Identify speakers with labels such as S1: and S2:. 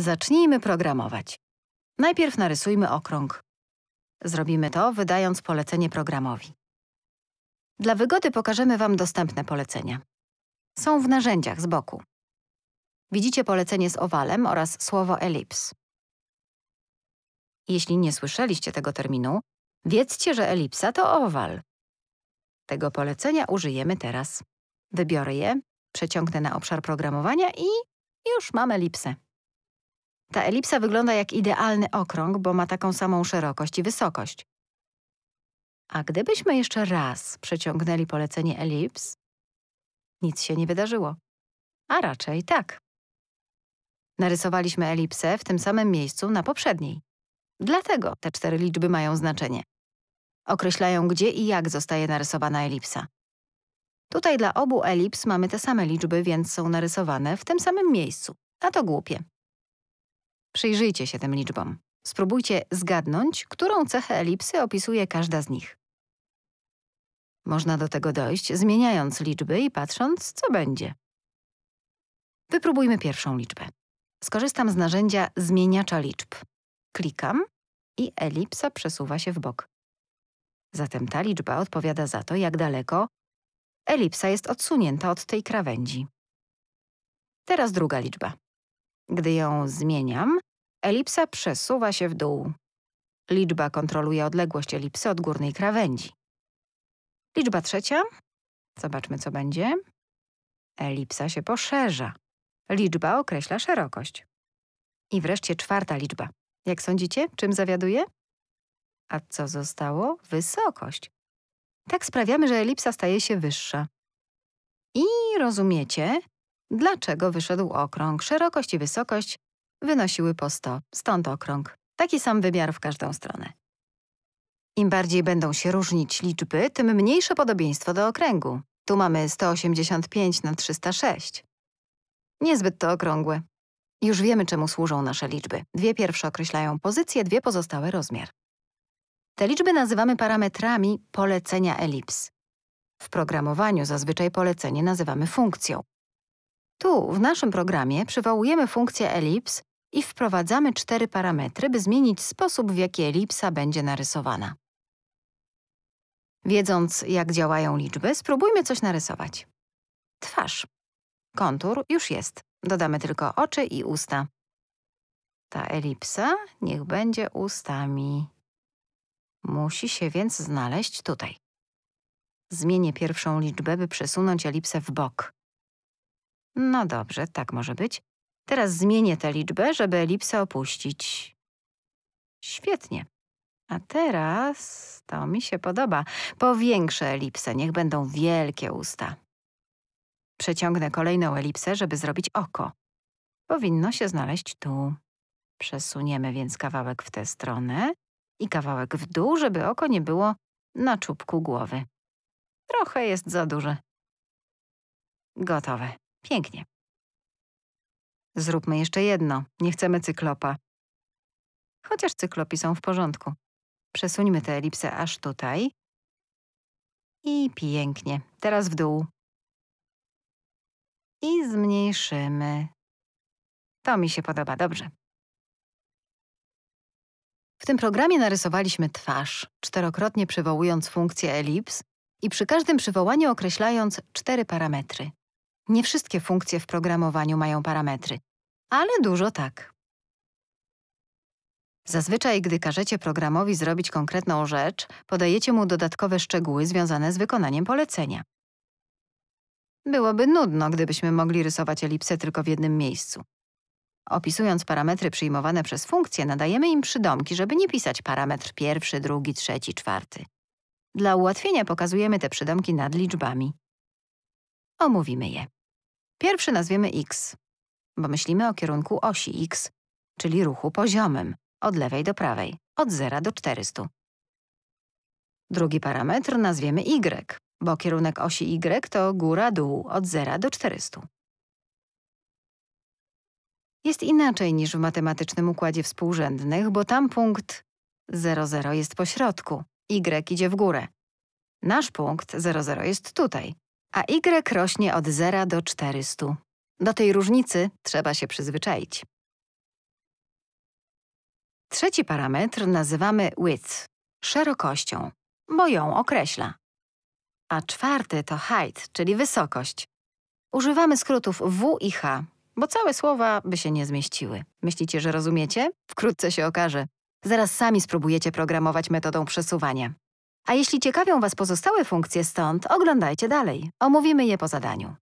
S1: Zacznijmy programować. Najpierw narysujmy okrąg. Zrobimy to, wydając polecenie programowi. Dla wygody pokażemy Wam dostępne polecenia. Są w narzędziach z boku. Widzicie polecenie z owalem oraz słowo elips. Jeśli nie słyszeliście tego terminu, wiedzcie, że elipsa to owal. Tego polecenia użyjemy teraz. Wybiorę je, przeciągnę na obszar programowania i już mamy elipsę. Ta elipsa wygląda jak idealny okrąg, bo ma taką samą szerokość i wysokość. A gdybyśmy jeszcze raz przeciągnęli polecenie elips, nic się nie wydarzyło. A raczej tak. Narysowaliśmy elipsę w tym samym miejscu na poprzedniej. Dlatego te cztery liczby mają znaczenie. Określają, gdzie i jak zostaje narysowana elipsa. Tutaj dla obu elips mamy te same liczby, więc są narysowane w tym samym miejscu. A to głupie. Przyjrzyjcie się tym liczbom. Spróbujcie zgadnąć, którą cechę elipsy opisuje każda z nich. Można do tego dojść, zmieniając liczby i patrząc, co będzie. Wypróbujmy pierwszą liczbę. Skorzystam z narzędzia zmieniacza liczb. Klikam i elipsa przesuwa się w bok. Zatem ta liczba odpowiada za to, jak daleko elipsa jest odsunięta od tej krawędzi. Teraz druga liczba. Gdy ją zmieniam, elipsa przesuwa się w dół. Liczba kontroluje odległość elipsy od górnej krawędzi. Liczba trzecia. Zobaczmy, co będzie. Elipsa się poszerza. Liczba określa szerokość. I wreszcie czwarta liczba. Jak sądzicie, czym zawiaduje? A co zostało? Wysokość. Tak sprawiamy, że elipsa staje się wyższa. I rozumiecie, dlaczego wyszedł okrąg. Szerokość i wysokość wynosiły po 100, stąd okrąg. Taki sam wymiar w każdą stronę. Im bardziej będą się różnić liczby, tym mniejsze podobieństwo do okręgu. Tu mamy 185 na 306. Niezbyt to okrągłe. Już wiemy, czemu służą nasze liczby. Dwie pierwsze określają pozycję, dwie pozostałe rozmiar. Te liczby nazywamy parametrami polecenia elips. W programowaniu zazwyczaj polecenie nazywamy funkcją. Tu, w naszym programie, przywołujemy funkcję elips i wprowadzamy cztery parametry, by zmienić sposób, w jaki elipsa będzie narysowana. Wiedząc, jak działają liczby, spróbujmy coś narysować. Twarz. Kontur już jest. Dodamy tylko oczy i usta. Ta elipsa niech będzie ustami. Musi się więc znaleźć tutaj. Zmienię pierwszą liczbę, by przesunąć elipsę w bok. No dobrze, tak może być. Teraz zmienię tę liczbę, żeby elipsę opuścić. Świetnie. A teraz to mi się podoba. Powiększę elipsę, niech będą wielkie usta. Przeciągnę kolejną elipsę, żeby zrobić oko. Powinno się znaleźć tu. Przesuniemy więc kawałek w tę stronę i kawałek w dół, żeby oko nie było na czubku głowy. Trochę jest za duże. Gotowe. Pięknie. Zróbmy jeszcze jedno. Nie chcemy cyklopa. Chociaż cyklopi są w porządku. Przesuńmy tę elipsę aż tutaj. I pięknie. Teraz w dół. I zmniejszymy. To mi się podoba, dobrze. W tym programie narysowaliśmy twarz, czterokrotnie przywołując funkcję elips i przy każdym przywołaniu określając cztery parametry. Nie wszystkie funkcje w programowaniu mają parametry, ale dużo tak. Zazwyczaj, gdy każecie programowi zrobić konkretną rzecz, podajecie mu dodatkowe szczegóły związane z wykonaniem polecenia. Byłoby nudno, gdybyśmy mogli rysować elipsę tylko w jednym miejscu. Opisując parametry przyjmowane przez funkcje, nadajemy im przydomki, żeby nie pisać parametr pierwszy, drugi, trzeci, czwarty. Dla ułatwienia pokazujemy te przydomki nad liczbami. Omówimy je. Pierwszy nazwiemy x, bo myślimy o kierunku osi x, czyli ruchu poziomym, od lewej do prawej, od 0 do 400. Drugi parametr nazwiemy y, bo kierunek osi y to góra-dół od 0 do 400. Jest inaczej niż w matematycznym układzie współrzędnych, bo tam punkt 00 jest po środku, y idzie w górę. Nasz punkt 00 jest tutaj, a y rośnie od 0 do 400. Do tej różnicy trzeba się przyzwyczaić. Trzeci parametr nazywamy width, szerokością, bo ją określa. A czwarty to height, czyli wysokość. Używamy skrótów W i H, bo całe słowa by się nie zmieściły. Myślicie, że rozumiecie? Wkrótce się okaże. Zaraz sami spróbujecie programować metodą przesuwania. A jeśli ciekawią Was pozostałe funkcje stąd, oglądajcie dalej. Omówimy je po zadaniu.